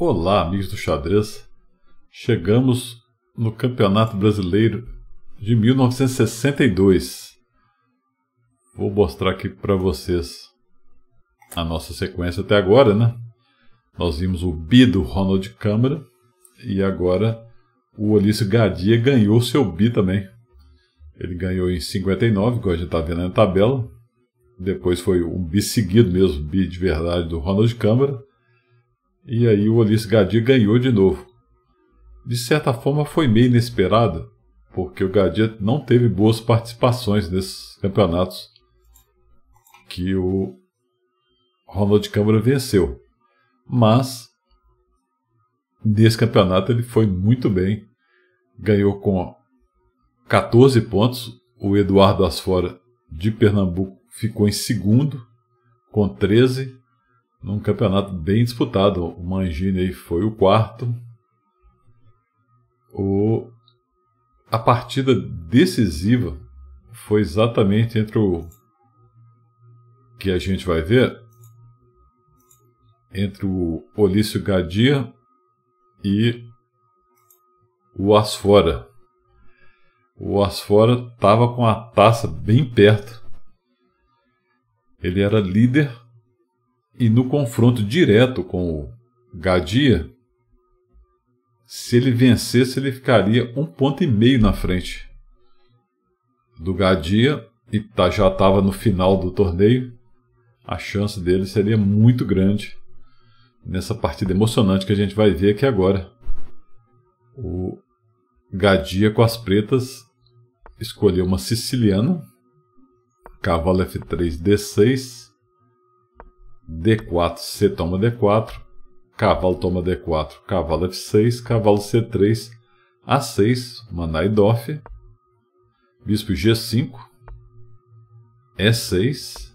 Olá, amigos do xadrez. Chegamos no Campeonato Brasileiro de 1962. Vou mostrar aqui para vocês a nossa sequência até agora, né? Nós vimos o B do Ronald Câmara e agora o Olício Gadia ganhou seu B também. Ele ganhou em 59, como a gente está vendo na tabela. Depois foi um bi seguido mesmo, bi de verdade do Ronald Câmara. E aí o Ulisses Gadir ganhou de novo. De certa forma foi meio inesperado, porque o Gadir não teve boas participações nesses campeonatos que o Ronald Câmara venceu. Mas nesse campeonato ele foi muito bem. Ganhou com 14 pontos. O Eduardo Asfora de Pernambuco ficou em segundo com 13 num campeonato bem disputado. O Mangini aí foi o quarto. O, a partida decisiva foi exatamente entre o que a gente vai ver entre o Olício Gadia e o Asfora. O Asfora estava com a taça bem perto. Ele era líder e no confronto direto com o Gadia, se ele vencesse, ele ficaria um ponto e meio na frente do Gadia e tá, já estava no final do torneio. A chance dele seria muito grande nessa partida emocionante que a gente vai ver aqui agora. O Gadia com as pretas escolheu uma siciliana, cavalo F3 D6 D4, C toma D4, cavalo toma D4, cavalo F6, cavalo C3, A6, Manai Doff, bispo G5, E6,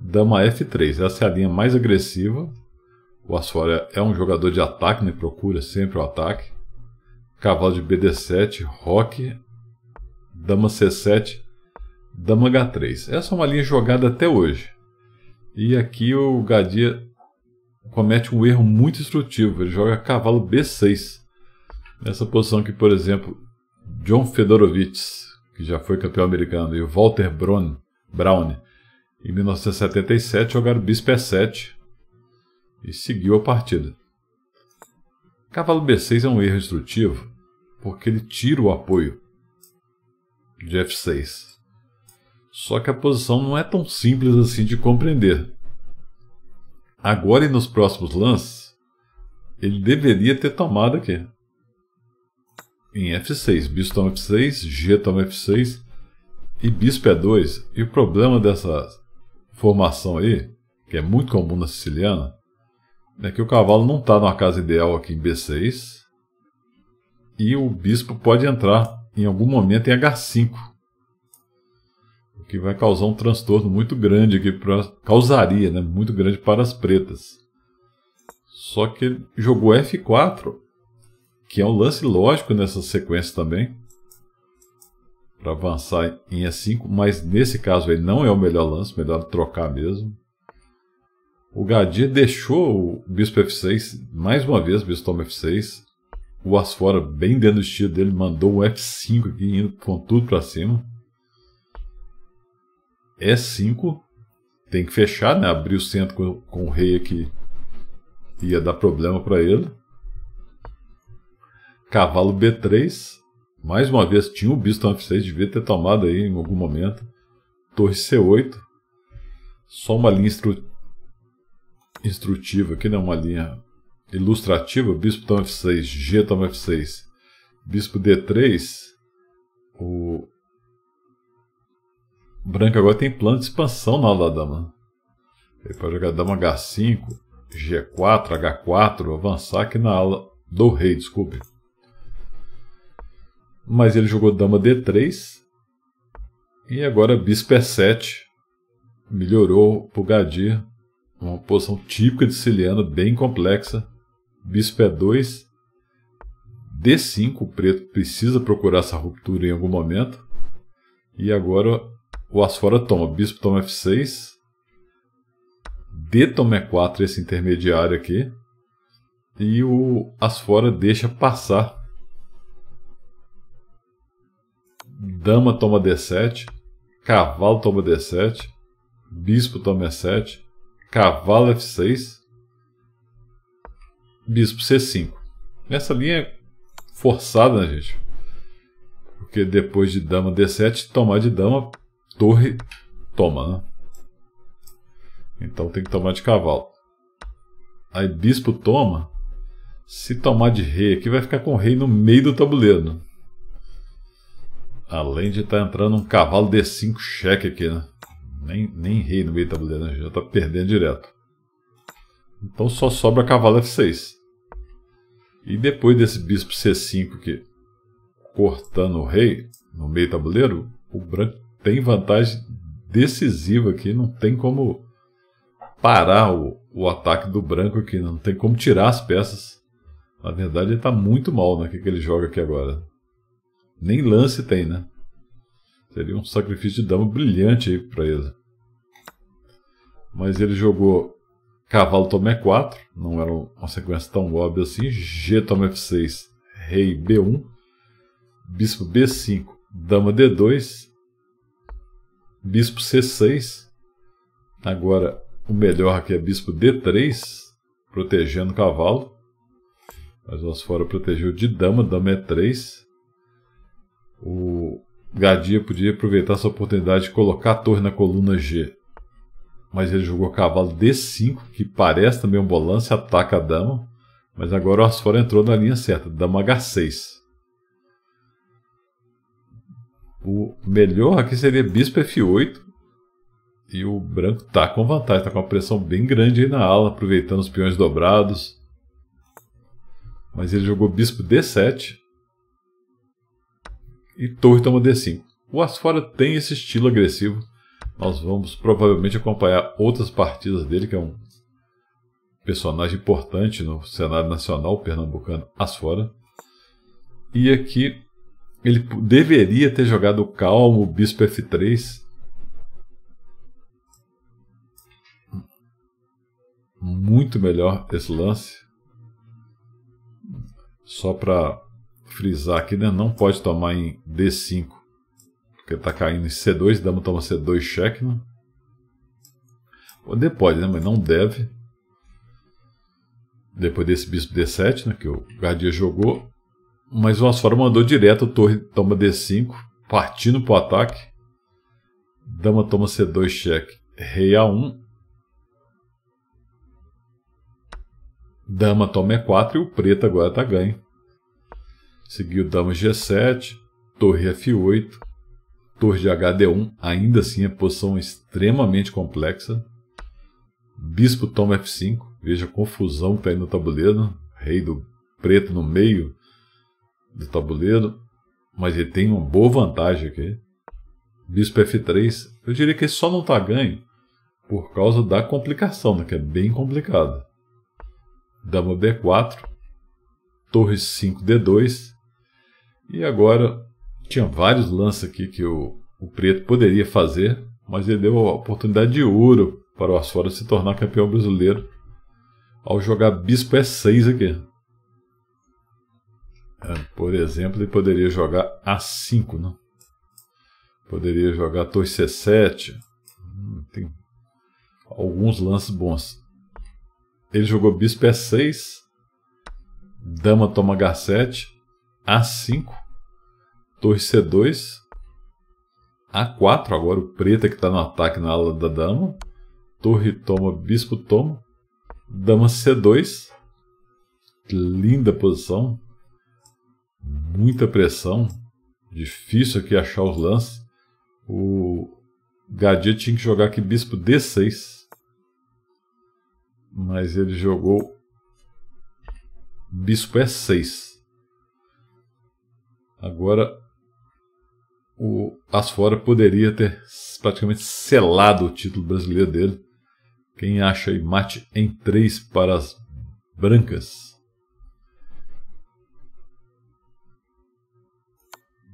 dama F3. Essa é a linha mais agressiva. O Asfora é um jogador de ataque, né? procura sempre o ataque. Cavalo de BD7, Roque, dama C7, dama H3. Essa é uma linha jogada até hoje. E aqui o Gadia comete um erro muito instrutivo. Ele joga cavalo B6. Nessa posição que, por exemplo, John Fedorovitz, que já foi campeão americano, e o Walter Braun, Brown, em 1977, jogaram bispo E7 e seguiu a partida. Cavalo B6 é um erro instrutivo porque ele tira o apoio de F6. Só que a posição não é tão simples assim de compreender. Agora e nos próximos lances, ele deveria ter tomado aqui. Em F6, bispo toma F6, G toma F6 e bispo E2. É e o problema dessa formação aí, que é muito comum na siciliana, é que o cavalo não está numa casa ideal aqui em B6 e o bispo pode entrar em algum momento em H5 que vai causar um transtorno muito grande, aqui para causaria, né, muito grande para as pretas. Só que ele jogou F4, que é um lance lógico nessa sequência também, para avançar em E5, mas nesse caso aí não é o melhor lance, melhor trocar mesmo. O Gadir deixou o bispo F6, mais uma vez, bispo toma F6. O Asfora, bem dentro do estilo dele, mandou o F5 aqui, indo com tudo para cima. E5. É Tem que fechar, né? Abrir o centro com, com o rei aqui. Ia dar problema para ele. Cavalo B3. Mais uma vez, tinha o bispo F6. Devia ter tomado aí em algum momento. Torre C8. Só uma linha instru... instrutiva aqui, né? Uma linha ilustrativa. Bispo toma F6. G toma F6. Bispo D3. O branco agora tem plano de expansão na aula da dama. Ele pode jogar dama H5, G4, H4, avançar aqui na aula do rei, desculpe. Mas ele jogou dama D3 e agora bispo E7. Melhorou para o Gadir, uma posição típica de siciliano, bem complexa. Bispo E2, D5, o preto precisa procurar essa ruptura em algum momento. E agora o Asfora toma. Bispo toma F6. D toma E4, esse intermediário aqui. E o Asfora deixa passar. Dama toma D7. Cavalo toma D7. Bispo toma E7. Cavalo F6. Bispo C5. Nessa linha é forçada, né, gente? Porque depois de dama D7, tomar de dama torre toma, né? Então tem que tomar de cavalo. Aí bispo toma. Se tomar de rei aqui, vai ficar com o rei no meio do tabuleiro. Além de estar tá entrando um cavalo D5 cheque aqui, né? Nem, nem rei no meio do tabuleiro, né? Já está perdendo direto. Então só sobra cavalo F6. E depois desse bispo C5 aqui, cortando o rei no meio do tabuleiro, o branco tem vantagem decisiva aqui, não tem como parar o, o ataque do branco aqui, não tem como tirar as peças. Na verdade, ele está muito mal no né, que, que ele joga aqui agora. Nem lance tem, né? Seria um sacrifício de dama brilhante aí para ele. Mas ele jogou cavalo toma E4, não era uma sequência tão óbvia assim. G toma F6, rei B1, bispo B5, dama D2, bispo C6. Agora, o melhor aqui é bispo D3, protegendo o cavalo. Mas o Asfora protegeu de dama, dama E3. É o Gadia podia aproveitar essa oportunidade de colocar a torre na coluna G. Mas ele jogou cavalo D5, que parece também um bolance, ataca a dama. Mas agora o Asfora entrou na linha certa, dama H6. O melhor aqui seria bispo F8. E o branco tá com vantagem, tá com uma pressão bem grande aí na ala, aproveitando os peões dobrados. Mas ele jogou bispo D7. E torre toma D5. O Asfora tem esse estilo agressivo. Nós vamos provavelmente acompanhar outras partidas dele, que é um personagem importante no cenário nacional pernambucano Asfora. E aqui ele deveria ter jogado calmo, bispo F3. Muito melhor esse lance. Só para frisar aqui, né? Não pode tomar em D5. Porque está caindo em C2, dama toma C2 check, Né? Poder pode, né? Mas não deve. Depois desse bispo D7, né? Que o Gardia jogou. Mas o Asfaro mandou direto, torre toma D5, partindo para o ataque. Dama toma C2, cheque. Rei A1. Dama toma E4 e o preto agora está ganho. Seguiu dama G7, torre F8, torre de HD1, ainda assim é posição extremamente complexa. Bispo toma F5, veja a confusão que está aí no tabuleiro. Rei do preto no meio, de tabuleiro, mas ele tem uma boa vantagem aqui. Bispo F3, eu diria que ele só não está ganho por causa da complicação, né, que é bem complicada. Dama b 4 Torre 5 D2, e agora tinha vários lances aqui que o, o preto poderia fazer, mas ele deu a oportunidade de ouro para o Asfora se tornar campeão brasileiro ao jogar Bispo E6 aqui. Ah, por exemplo, ele poderia jogar A5, não? Né? Poderia jogar torre C7. Hum, tem alguns lances bons. Ele jogou bispo E6, dama toma H7, A5, torre C2, A4, agora o preto é que está no ataque na ala da dama, torre toma, bispo toma, dama C2, Que linda posição, muita pressão, difícil aqui achar os lances. O Gadia tinha que jogar aqui bispo D6. Mas ele jogou bispo E6. Agora o Asfora poderia ter praticamente selado o título brasileiro dele. Quem acha aí mate em 3 para as brancas.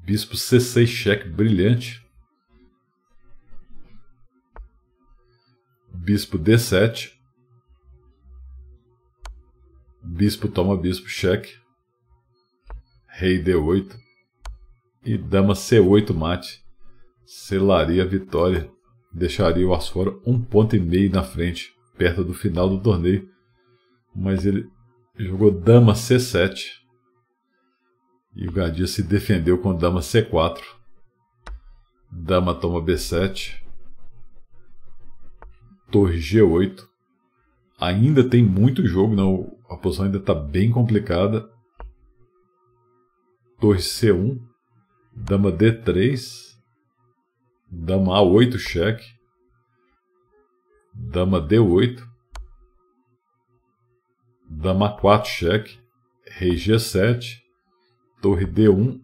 Bispo C6 cheque brilhante. Bispo D7. Bispo toma bispo cheque. Rei D8. E dama C8 mate. Selaria a vitória. Deixaria o Asfora um ponto e meio na frente, perto do final do torneio. Mas ele jogou dama C7. E o Gadia se defendeu com dama C4. Dama toma B7. Torre G8. Ainda tem muito jogo, não, a posição ainda está bem complicada. Torre C1. Dama D3. Dama A8 cheque. Dama D8. Dama 4 cheque. Rei G7 torre D1,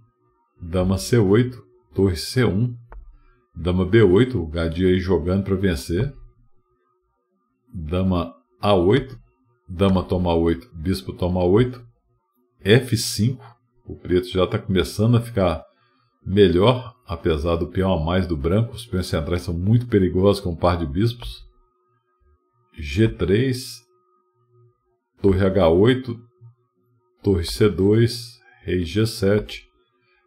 dama C8, torre C1, dama B8, o aí jogando para vencer, dama A8, dama toma 8, bispo toma 8, F5, o preto já está começando a ficar melhor, apesar do peão a mais do branco, os peões centrais são muito perigosos com um par de bispos, G3, torre H8, torre C2, Rei G7,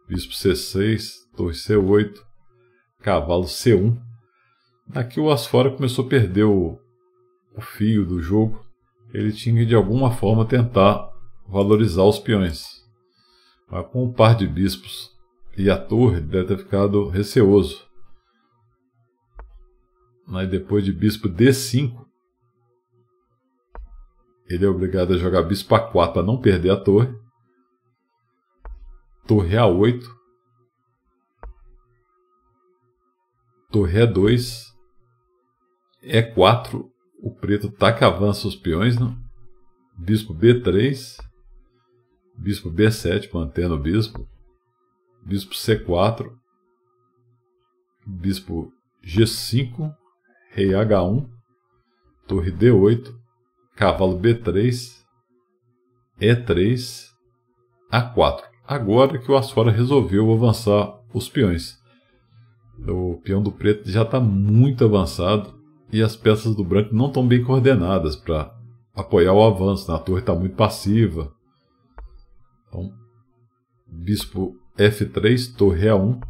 Bispo C6, Torre C8, Cavalo C1. Aqui o Asfora começou a perder o, o fio do jogo. Ele tinha que de alguma forma tentar valorizar os peões. Mas com um par de bispos e a torre, ele deve ter ficado receoso. Mas depois de bispo D5, ele é obrigado a jogar bispo A4 para não perder a torre. Torre A8, Torre A2, E4, o preto taca tá avança os peões, não? Bispo B3, Bispo B7, mantendo o bispo, Bispo C4, Bispo G5, Rei H1, Torre D8, Cavalo B3, E3, A4 agora que o Asfora resolveu avançar os peões. O peão do preto já está muito avançado e as peças do branco não estão bem coordenadas para apoiar o avanço. A torre está muito passiva. Então, bispo F3, torre A1.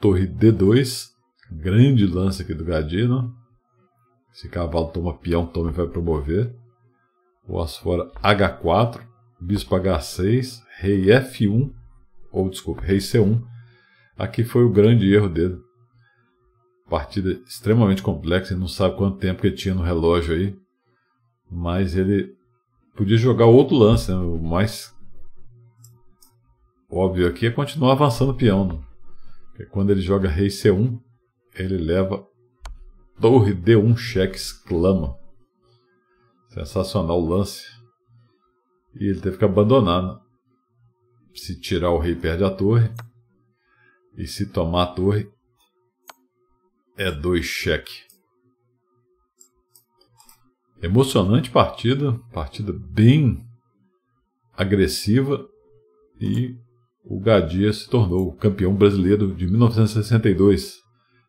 Torre D2, grande lance aqui do Gadino. Esse cavalo toma peão, toma e vai promover. O Asfora H4 bispo H6, rei F1, ou desculpa, rei C1. Aqui foi o grande erro dele. Partida extremamente complexa, ele não sabe quanto tempo que tinha no relógio aí. Mas ele podia jogar outro lance, né? o mais óbvio aqui é continuar avançando o peão. Né? Porque quando ele joga rei C1, ele leva torre D1 cheque exclama. Sensacional o lance. E ele teve que abandonar. Né? Se tirar o rei, perde a torre. E se tomar a torre, é dois cheque. Emocionante partida, partida bem agressiva e o Gadia se tornou o campeão brasileiro de 1962.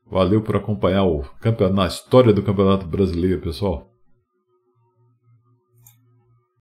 Valeu por acompanhar o campeonato, na história do Campeonato Brasileiro, pessoal.